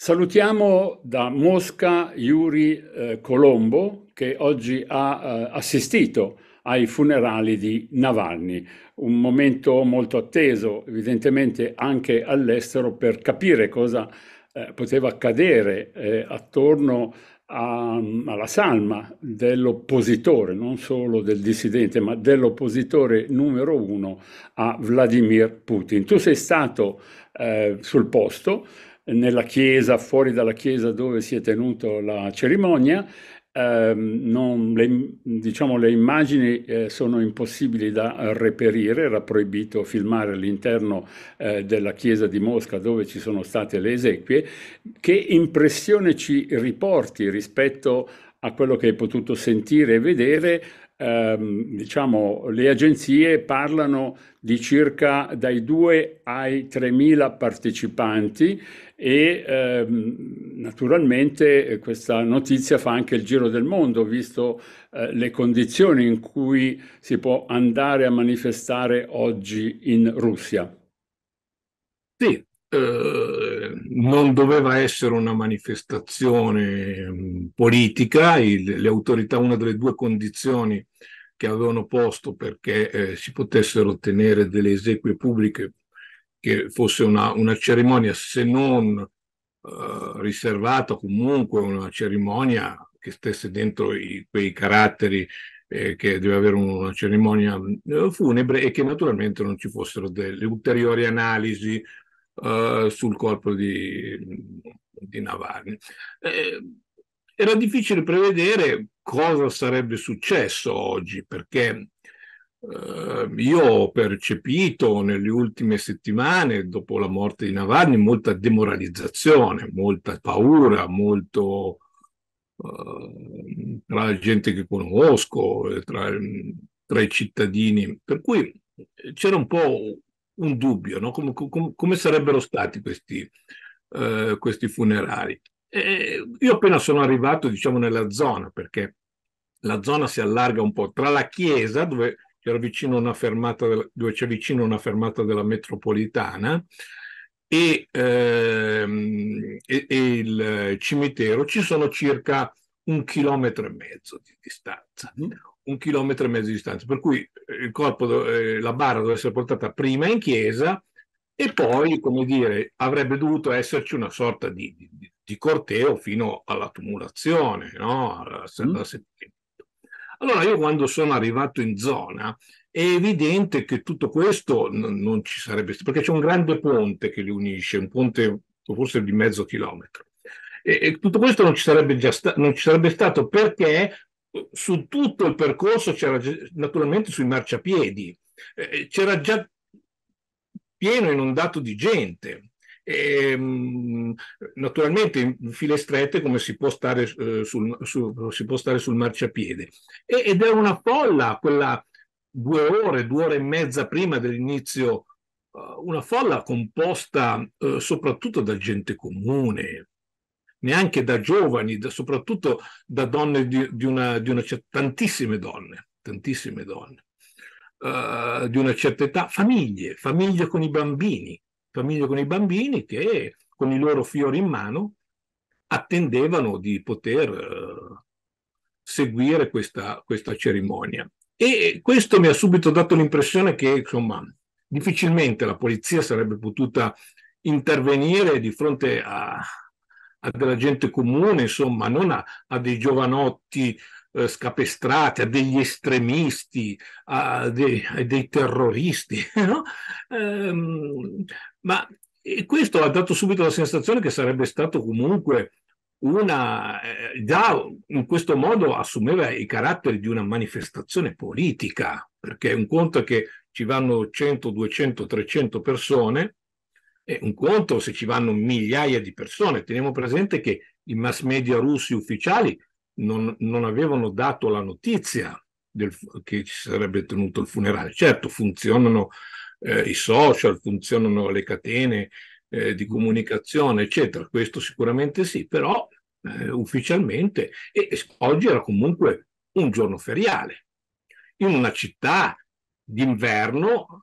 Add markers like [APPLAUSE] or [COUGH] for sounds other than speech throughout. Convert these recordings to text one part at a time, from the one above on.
Salutiamo da Mosca Yuri eh, Colombo che oggi ha eh, assistito ai funerali di Navalny, un momento molto atteso evidentemente anche all'estero per capire cosa eh, poteva accadere eh, attorno a, alla salma dell'oppositore, non solo del dissidente, ma dell'oppositore numero uno a Vladimir Putin. Tu sei stato eh, sul posto, nella chiesa, fuori dalla chiesa dove si è tenuta la cerimonia, ehm, le, diciamo, le, immagini eh, sono impossibili da reperire, era proibito filmare all'interno eh, della chiesa di Mosca dove ci sono state le esequie. Che impressione ci riporti rispetto a quello che hai potuto sentire e vedere ehm, diciamo, le agenzie parlano di circa dai 2 ai 3 mila partecipanti e ehm, naturalmente eh, questa notizia fa anche il giro del mondo, visto eh, le condizioni in cui si può andare a manifestare oggi in Russia. Sì, eh, non doveva essere una manifestazione mm, politica, il, le autorità, una delle due condizioni che avevano posto perché eh, si potessero ottenere delle esequie pubbliche, che fosse una, una cerimonia se non eh, riservata, comunque una cerimonia che stesse dentro i, quei caratteri eh, che deve avere una cerimonia mm, funebre e che naturalmente non ci fossero delle ulteriori analisi eh, sul corpo di, di Navalny. Eh, era difficile prevedere cosa sarebbe successo oggi, perché eh, io ho percepito nelle ultime settimane, dopo la morte di Navalny, molta demoralizzazione, molta paura, molto eh, tra la gente che conosco, tra, tra i cittadini, per cui c'era un po' un dubbio, no? come, come, come, sarebbero stati questi, eh, questi funerali. E io appena sono arrivato, diciamo, nella zona, perché la zona si allarga un po' tra la chiesa, dove c'era vicino una fermata, dove c'è vicino una fermata della metropolitana, e, ehm, e, e il cimitero, ci sono circa un chilometro e mezzo di distanza. Mm-hmm un chilometro e mezzo di distanza, per cui eh, il corpo, eh, la barra doveva essere portata prima in chiesa e poi, come dire, avrebbe dovuto esserci una sorta di, di, di corteo fino alla no? alla, alla mm. Allora io quando sono arrivato in zona è evidente che tutto questo n- non ci sarebbe stato, perché c'è un grande ponte che li unisce, un ponte forse di mezzo chilometro. E, e tutto questo non ci, sta- non ci, sarebbe stato perché su tutto il percorso c'era naturalmente sui marciapiedi, eh, eh, c'era già pieno inondato di gente. E, ehm, naturalmente in file strette come si può stare, eh, sul, su, si può stare sul marciapiede e, ed era una folla quella due ore, due ore e mezza prima dell'inizio eh, una folla composta eh, soprattutto da gente comune neanche da giovani, da, soprattutto da donne di, di, una, di una, tantissime donne, tantissime donne, uh, di una certa età, famiglie, famiglie con i bambini, famiglie con i bambini che con i loro fiori in mano attendevano di poter uh, seguire questa, questa cerimonia. E questo mi ha subito dato l'impressione che, insomma, difficilmente la polizia sarebbe potuta intervenire di fronte a, a della gente comune, insomma, non a, a dei giovanotti eh, scapestrati, a degli estremisti, a dei, a dei terroristi. [LAUGHS] No? Ehm, ma questo ha dato subito la sensazione che sarebbe stato comunque una, eh, già in questo modo assumeva i caratteri di una manifestazione politica, perché un conto è che ci vanno 100, 200, 300 persone, eh, un conto se ci vanno migliaia di persone. Teniamo presente che i mass media russi ufficiali non, non avevano dato la notizia del, che ci sarebbe tenuto il funerale. Certo, funzionano eh, i social, funzionano le catene eh, di comunicazione, eccetera. Questo sicuramente sì, però eh, ufficialmente e, e oggi era comunque un giorno feriale in una città d'inverno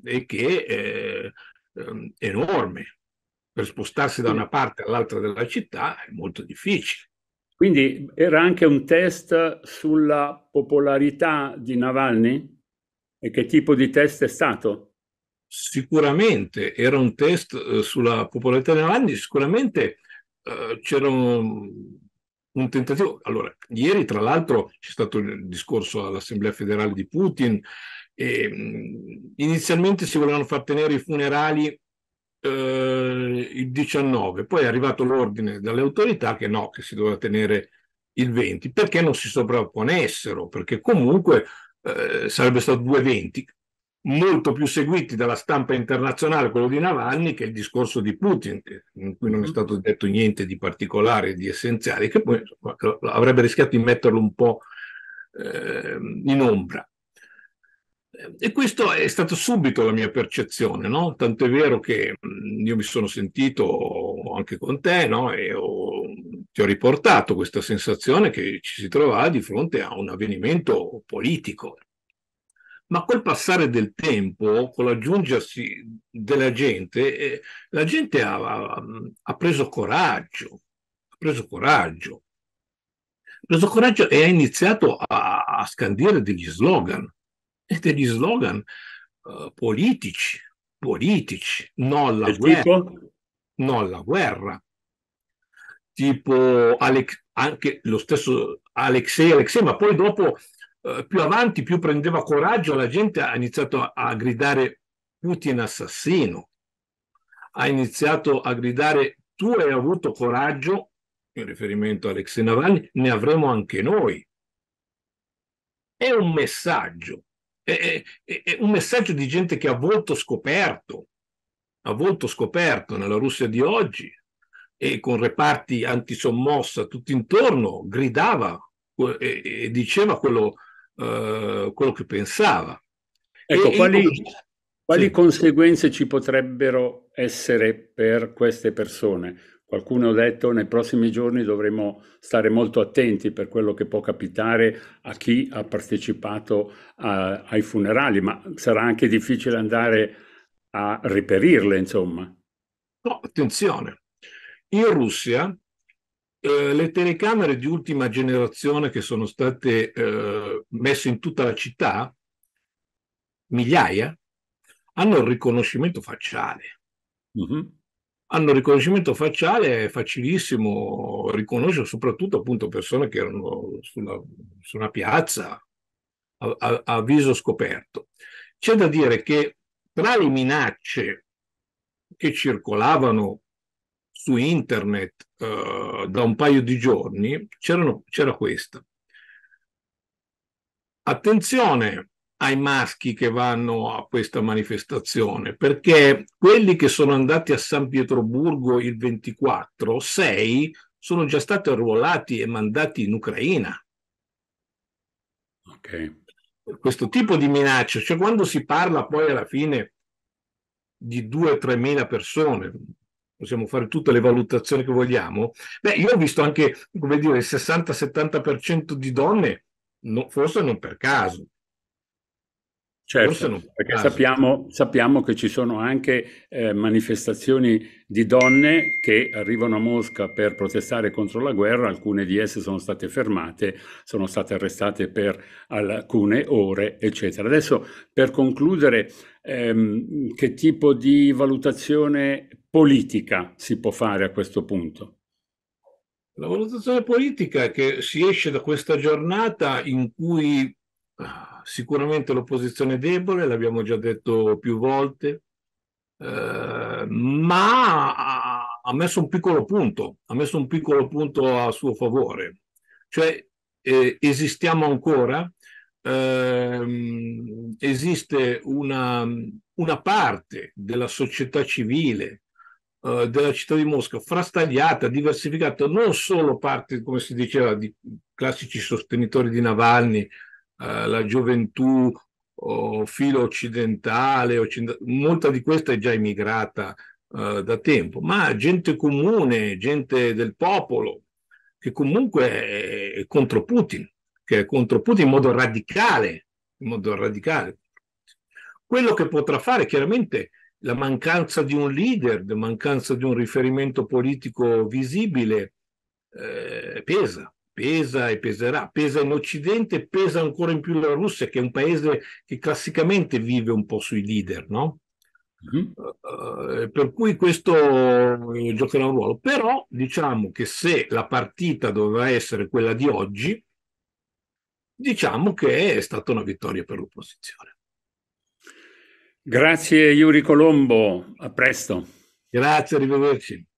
eh, e che eh, eh, enorme. Per spostarsi da una parte all'altra della città è molto difficile. Quindi era anche un test sulla popolarità di Navalny e che tipo di test è stato? Sicuramente era un test eh, sulla popolarità di Navalny, sicuramente eh, c'era un, un tentativo. Allora, ieri tra l'altro c'è stato il discorso all'Assemblea federale di Putin, e, ehm, inizialmente si volevano far tenere i funerali eh, il 19, poi è arrivato l'ordine dalle autorità che no, che si doveva tenere il 20, perché non si sovrapponessero, perché comunque eh, sarebbe stato due eventi molto più seguiti dalla stampa internazionale, quello di Navalny, che il discorso di Putin, in cui non è mm. stato detto niente di particolare, di essenziale, che poi insomma, avrebbe rischiato di metterlo un po' eh, in ombra. Eh, e questa è stata subito la mia percezione, no? è vero che mm, io mi sono sentito anche con te, no? E ho, ti ho riportato questa sensazione che ci si trovava di fronte a un avvenimento politico. Ma col passare del tempo, con l'aggiungersi della gente, eh, la gente ha, ha preso coraggio, ha preso coraggio, ha preso coraggio e ha iniziato a, a scandire degli slogan e degli slogan uh, politici, politici, non la, guerra, non la guerra, tipo Alex, anche lo stesso Alexei Alexei, ma poi dopo uh, più avanti, più prendeva coraggio, la gente ha iniziato a, a gridare Putin assassino, ha iniziato a gridare tu hai avuto coraggio, in riferimento a Alexei Navalny, ne avremo anche noi. È un messaggio è, è, è un messaggio di gente che ha volto scoperto, a volto scoperto nella Russia di oggi e con reparti antisommossa tutto intorno, gridava e, e diceva quello, uh, quello, che pensava. Ecco, e, quali, quali sì. conseguenze ci potrebbero essere per queste persone? Qualcuno ha detto nei prossimi giorni dovremo stare molto attenti per quello che può capitare a chi ha partecipato a, ai funerali, ma sarà anche difficile andare a reperirle, insomma. No, attenzione. In Russia eh, le telecamere di ultima generazione che sono state eh, messe in tutta la città, migliaia, hanno il riconoscimento facciale. Mm-hmm hanno riconoscimento facciale, è facilissimo riconoscere soprattutto appunto persone che erano sulla, su piazza a, a, a, viso scoperto. C'è da dire che tra le minacce che circolavano su internet eh, da un paio di giorni c'era questa. Attenzione, ai maschi che vanno a questa manifestazione, perché quelli che sono andati a San Pietroburgo il 24, 6 sono già stati arruolati e mandati in Ucraina. Okay. Questo tipo di minaccia, cioè quando si parla poi alla fine di 2-3 mila persone, possiamo fare tutte le valutazioni che vogliamo, beh, io ho visto anche, come dire, il 60-70% di donne, no, forse non per caso, Certo, perché sappiamo, sappiamo, che ci sono anche eh, manifestazioni di donne che arrivano a Mosca per protestare contro la guerra, alcune di esse sono state fermate, sono state arrestate per alcune ore, eccetera. Adesso, per concludere, ehm, che tipo di valutazione politica si può fare a questo punto? La valutazione politica è che si esce da questa giornata in cui ah, sicuramente l'opposizione debole, l'abbiamo già detto più volte, eh, ma ha messo un piccolo punto, ha messo un piccolo punto a suo favore. Cioè eh, esistiamo ancora, eh, esiste una, una, parte della società civile eh, della città di Mosca frastagliata, diversificata, non solo parte, come si diceva, di classici sostenitori di Navalny eh, la gioventù oh, filo occidentale, occidentale, molta di questa è già emigrata eh, da tempo, ma gente comune, gente del popolo, che comunque è contro Putin, che è contro Putin in modo radicale, in modo radicale. Quello che potrà fare chiaramente la mancanza di un leader, la mancanza di un riferimento politico visibile eh, pesa pesa e peserà, pesa in Occidente, pesa ancora in più la Russia, che è un paese che classicamente vive un po' sui leader, no? Mm-hmm. Uh, per cui questo eh, giocherà un ruolo, però diciamo che se la partita doveva essere quella di oggi, diciamo che è stata una vittoria per l'opposizione. Grazie Iuri Colombo, a presto. Grazie, arrivederci.